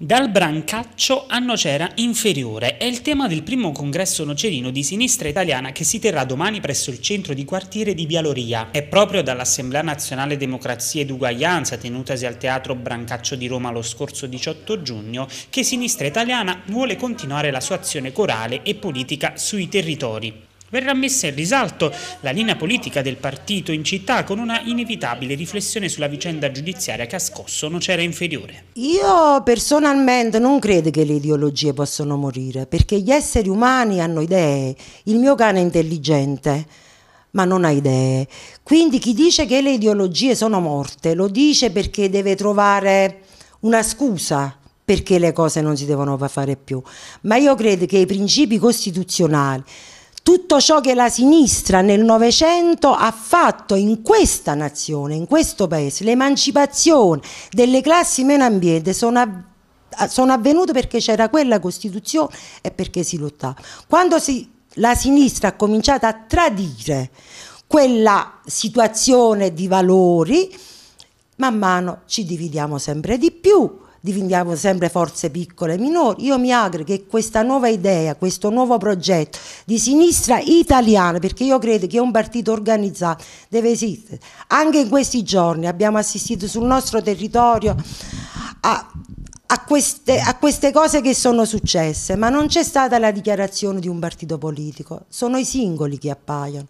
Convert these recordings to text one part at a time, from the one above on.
Dal Brancaccio a Nocera Inferiore è il tema del primo congresso nocerino di sinistra italiana che si terrà domani presso il centro di quartiere di Vialoria. È proprio dall'Assemblea Nazionale Democrazia ed Uguaglianza, tenutasi al Teatro Brancaccio di Roma lo scorso 18 giugno, che Sinistra Italiana vuole continuare la sua azione corale e politica sui territori. Verrà messa in risalto la linea politica del partito in città con una inevitabile riflessione sulla vicenda giudiziaria che ha scosso Nocera Inferiore. Io personalmente non credo che le ideologie possano morire perché gli esseri umani hanno idee, il mio cane è intelligente ma non ha idee. Quindi chi dice che le ideologie sono morte lo dice perché deve trovare una scusa perché le cose non si devono fare più. Ma io credo che i principi costituzionali tutto ciò che la sinistra nel Novecento ha fatto in questa nazione, in questo paese, l'emancipazione delle classi meno ambiente sono avvenute sono avvenute perché c'era quella Costituzione e perché si lottava. Quando si, la sinistra ha cominciato a tradire quella situazione di valori, man mano ci dividiamo sempre di più, dividiamo sempre forze piccole e minori. Io mi auguro che questa nuova idea, questo nuovo progetto di sinistra italiana, perché io credo che un partito organizzato deve esistere, anche in questi giorni abbiamo assistito sul nostro territorio a a queste, a queste, cose che sono successe, ma non c'è stata la dichiarazione di un partito politico, sono i singoli che appaiono.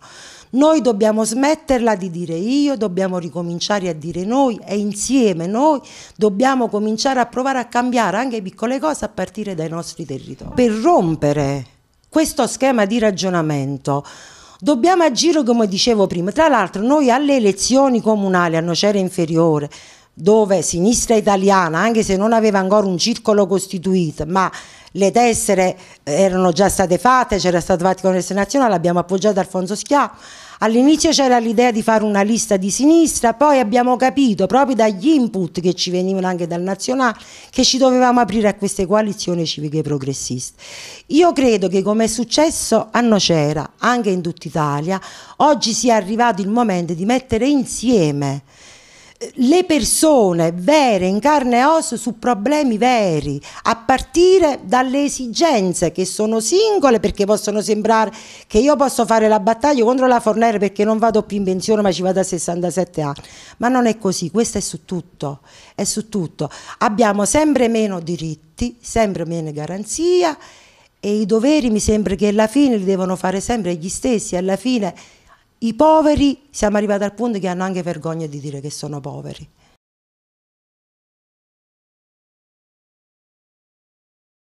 Noi dobbiamo smetterla di dire io, dobbiamo ricominciare a dire noi e insieme noi dobbiamo cominciare a provare a cambiare anche piccole cose a partire dai nostri territori. Per rompere questo schema di ragionamento dobbiamo agire come dicevo prima. Tra l'altro noi alle elezioni comunali a Nocera Inferiore dove sinistra italiana, anche se non aveva ancora un circolo costituito, ma le tessere eh, erano già state fatte, c'era stato fatto il congresso nazionale, abbiamo appoggiato Alfonso Schia. All'inizio c'era l'idea di fare una lista di sinistra, poi abbiamo capito proprio dagli input che ci venivano anche dal nazionale che ci dovevamo aprire a queste coalizioni civiche progressiste. Io credo che come è successo a Nocera, anche in tutta Italia, oggi sia arrivato il momento di mettere insieme le persone vere in carne e osso su problemi veri, a partire dalle esigenze che sono singole perché possono sembrare che io posso fare la battaglia contro la Fornera perché non vado più in pensione ma ci vado a 67 anni, ma non è così, questo è su tutto, è su tutto. Abbiamo sempre meno diritti, sempre meno garanzia e i doveri mi sembra che alla fine li devono fare sempre gli stessi, alla fine i poveri siamo arrivati al punto che hanno anche vergogna di dire che sono poveri.